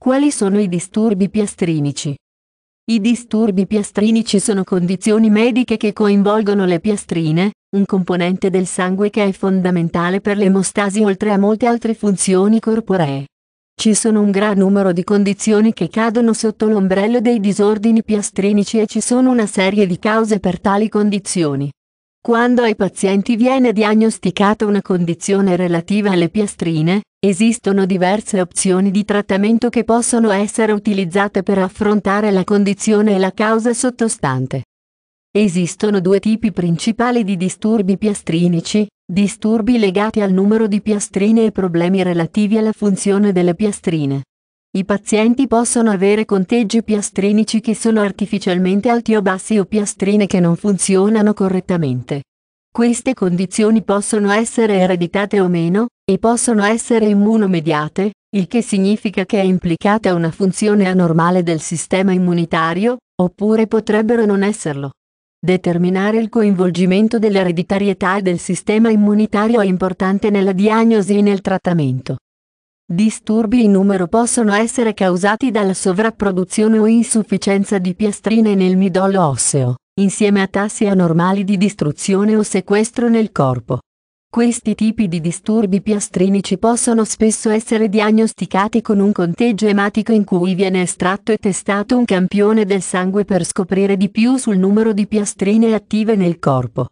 Quali sono i disturbi piastrinici? I disturbi piastrinici sono condizioni mediche che coinvolgono le piastrine, un componente del sangue che è fondamentale per l'emostasi oltre a molte altre funzioni corporee. Ci sono un gran numero di condizioni che cadono sotto l'ombrello dei disordini piastrinici e ci sono una serie di cause per tali condizioni. Quando ai pazienti viene diagnosticata una condizione relativa alle piastrine, esistono diverse opzioni di trattamento che possono essere utilizzate per affrontare la condizione e la causa sottostante. Esistono due tipi principali di disturbi piastrinici, disturbi legati al numero di piastrine e problemi relativi alla funzione delle piastrine. I pazienti possono avere conteggi piastrinici che sono artificialmente alti o bassi o piastrine che non funzionano correttamente. Queste condizioni possono essere ereditate o meno, e possono essere immunomediate, il che significa che è implicata una funzione anormale del sistema immunitario, oppure potrebbero non esserlo. Determinare il coinvolgimento dell'ereditarietà e del sistema immunitario è importante nella diagnosi e nel trattamento. Disturbi in numero possono essere causati dalla sovrapproduzione o insufficienza di piastrine nel midollo osseo, insieme a tassi anormali di distruzione o sequestro nel corpo. Questi tipi di disturbi piastrinici possono spesso essere diagnosticati con un conteggio ematico in cui viene estratto e testato un campione del sangue per scoprire di più sul numero di piastrine attive nel corpo.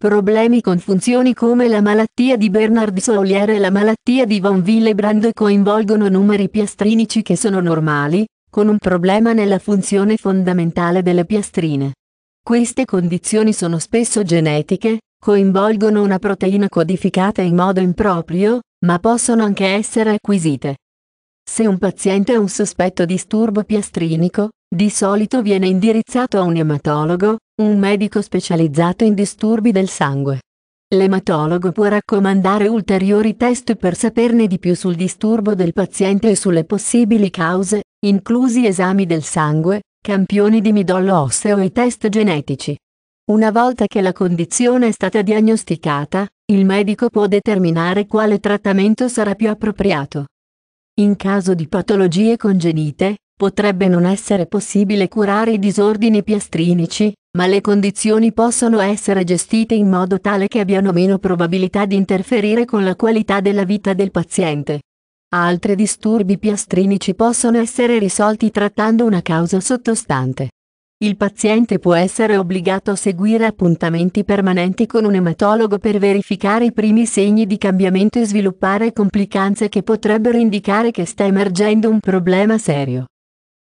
Problemi con funzioni come la malattia di Bernard Solier e la malattia di von Willebrand coinvolgono numeri piastrinici che sono normali, con un problema nella funzione fondamentale delle piastrine. Queste condizioni sono spesso genetiche, coinvolgono una proteina codificata in modo improprio, ma possono anche essere acquisite. Se un paziente ha un sospetto disturbo piastrinico, di solito viene indirizzato a un ematologo, un medico specializzato in disturbi del sangue. L'ematologo può raccomandare ulteriori test per saperne di più sul disturbo del paziente e sulle possibili cause, inclusi esami del sangue, campioni di midollo osseo e test genetici. Una volta che la condizione è stata diagnosticata, il medico può determinare quale trattamento sarà più appropriato. In caso di patologie congenite, potrebbe non essere possibile curare i disordini piastrinici, ma le condizioni possono essere gestite in modo tale che abbiano meno probabilità di interferire con la qualità della vita del paziente. Altri disturbi piastrinici possono essere risolti trattando una causa sottostante. Il paziente può essere obbligato a seguire appuntamenti permanenti con un ematologo per verificare i primi segni di cambiamento e sviluppare complicanze che potrebbero indicare che sta emergendo un problema serio.